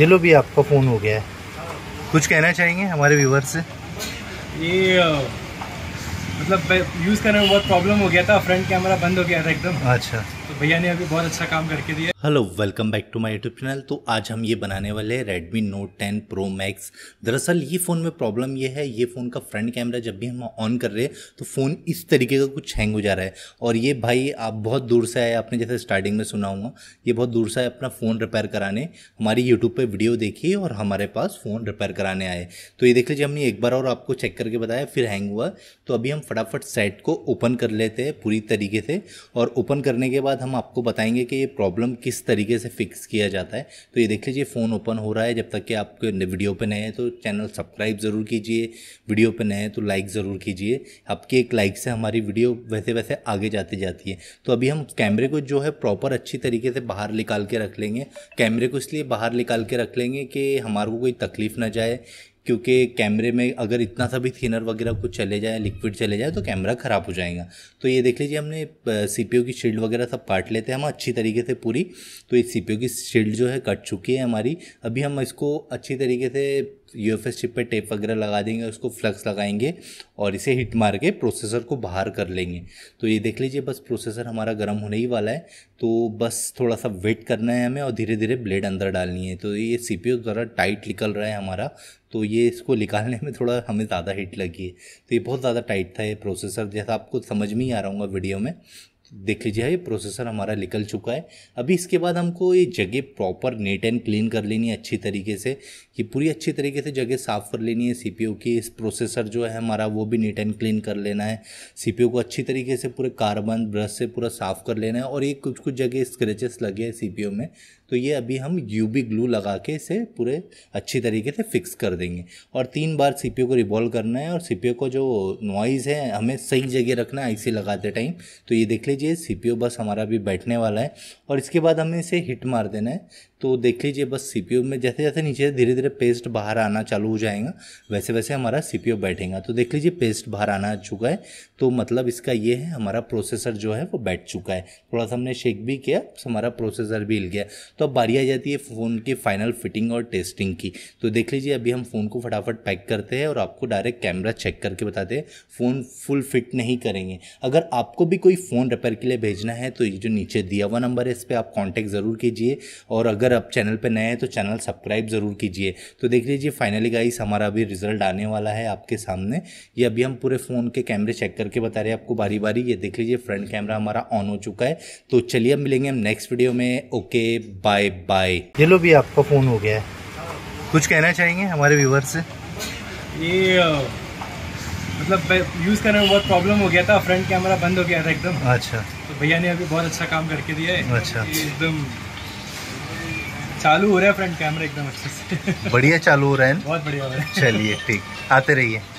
ये लो भी आपका फ़ोन हो गया है कुछ कहना चाहेंगे हमारे व्यूवर से ये मतलब यूज़ करने में बहुत प्रॉब्लम हो गया था फ्रंट कैमरा बंद हो गया था एकदम अच्छा तो भैया ने अभी बहुत अच्छा काम करके दिया hello welcome back to my YouTube channel तो आज हम ये बनाने वाले हैं रेडमी नोट 10 प्रो मैक्स दरअसल ये फ़ोन में प्रॉब्लम ये है ये फ़ोन का फ्रंट कैमरा जब भी हम ऑन कर रहे हैं तो फ़ोन इस तरीके का कुछ हैंग हो जा रहा है और ये भाई आप बहुत दूर से आए आपने जैसे स्टार्टिंग में सुना हुआ ये बहुत दूर से आए अपना फ़ोन रिपेयर कराने हमारी यूट्यूब पर वीडियो देखी और हमारे पास फ़ोन रिपेयर कराने आए तो ये देख लीजिए हमने एक बार और आपको चेक करके बताया फिर हैंग हुआ तो अभी हम फटाफट सेट को ओपन कर लेते हैं पूरी तरीके से और ओपन करने के बाद हम आपको बताएंगे कि ये प्रॉब्लम किस तरीके से फिक्स किया जाता है तो ये देख लीजिए फ़ोन ओपन हो रहा है जब तक कि आपके वीडियो पे नए हैं तो चैनल सब्सक्राइब ज़रूर कीजिए वीडियो पे नए हैं तो लाइक ज़रूर कीजिए आपके एक लाइक से हमारी वीडियो वैसे वैसे आगे जाती जाती है तो अभी हम कैमरे को जो है प्रॉपर अच्छी तरीके से बाहर निकाल के रख लेंगे कैमरे को इसलिए बाहर निकाल के रख लेंगे कि हमारे को कोई तकलीफ़ ना जाए क्योंकि कैमरे में अगर इतना सा भी थिनर वगैरह कुछ चले जाए लिक्विड चले जाए तो कैमरा ख़राब हो जाएगा तो ये देख लीजिए हमने सी की शील्ड वगैरह सब काट लेते हैं हम अच्छी तरीके से पूरी तो इस सी की शील्ड जो है कट चुकी है हमारी अभी हम इसको अच्छी तरीके से यू एफ एस चिप पर टेप वगैरह लगा देंगे उसको फ्लक्स लगाएंगे और इसे हिट मार के प्रोसेसर को बाहर कर लेंगे तो ये देख लीजिए बस प्रोसेसर हमारा गर्म होने ही वाला है तो बस थोड़ा सा वेट करना है हमें और धीरे धीरे ब्लेड अंदर डालनी है तो ये सी पी यू ज़रा टाइट निकल रहा है हमारा तो ये इसको निकालने में थोड़ा हमें ज़्यादा हिट लगी है तो ये बहुत ज़्यादा टाइट था ये प्रोसेसर जैसा आपको समझ में ही आ रहा होगा वीडियो में देख लीजिए ये प्रोसेसर हमारा निकल चुका है अभी इसके बाद हमको ये जगह प्रॉपर नीट एंड क्लीन कर लेनी है अच्छी तरीके से कि पूरी अच्छी तरीके से जगह साफ़ कर लेनी है सी की इस प्रोसेसर जो है हमारा वो भी नीट एंड क्लीन कर लेना है सी को अच्छी तरीके से पूरे कार्बन ब्रश से पूरा साफ़ कर लेना है और ये कुछ कुछ जगह स्क्रेचेस लगे हैं सी में तो ये अभी हम यू ग्लू लगा के इसे पूरे अच्छी तरीके से फिक्स कर देंगे और तीन बार सी को रिवॉल्व करना है और सी को जो नॉइज़ है हमें सही जगह रखना है आई लगाते टाइम तो ये देख लीजिए लीजिए सीपीयू बस हमारा भी बैठने वाला है और इसके बाद हमें इसे हिट मार देना है तो देख लीजिए बस सीपीयू में जैसे जैसे नीचे धीरे धीरे पेस्ट बाहर आना चालू हो जाएगा वैसे वैसे हमारा सीपीयू बैठेगा तो देख लीजिए पेस्ट बाहर आना चुका है तो मतलब इसका ये है हमारा प्रोसेसर जो है वो बैठ चुका है थोड़ा सा हमने शेक भी किया हमारा प्रोसेसर भी हिल गया तो अब बारी आ जाती है फ़ोन की फाइनल फिटिंग और टेस्टिंग की तो देख लीजिए अभी हम फ़ोन को फटाफट पैक करते हैं और आपको डायरेक्ट कैमरा चेक करके बताते हैं फ़ोन फुल फिट नहीं करेंगे अगर आपको भी कोई फ़ोन रिपेयर तैयारी के लिए भेजना है तो ये जो नीचे दिया हुआ नंबर है इस पर आप कॉन्टैक्ट ज़रूर कीजिए और अगर आप चैनल पर नए हैं तो चैनल सब्सक्राइब ज़रूर कीजिए तो देख लीजिए फाइनली गाइस हमारा अभी रिजल्ट आने वाला है आपके सामने ये अभी हम पूरे फ़ोन के कैमरे चेक करके बता रहे हैं आपको बारी बारी ये देख लीजिए फ्रंट कैमरा हमारा ऑन हो चुका है तो चलिए अब मिलेंगे हम नेक्स्ट वीडियो में ओके बाय बाय ये लो भी आपका फ़ोन हो गया है कुछ कहना चाहेंगे हमारे व्यूवर से ये मतलब यूज़ करने में बहुत प्रॉब्लम हो गया था फ्रंट कैमरा बंद हो गया था एकदम अच्छा तो भैया ने अभी बहुत अच्छा काम करके दिया है अच्छा एकदम चालू हो रहा है फ्रंट कैमरा एकदम अच्छे से बढ़िया चालू हो रहा है बहुत बढ़िया हो रहा है चलिए ठीक आते रहिए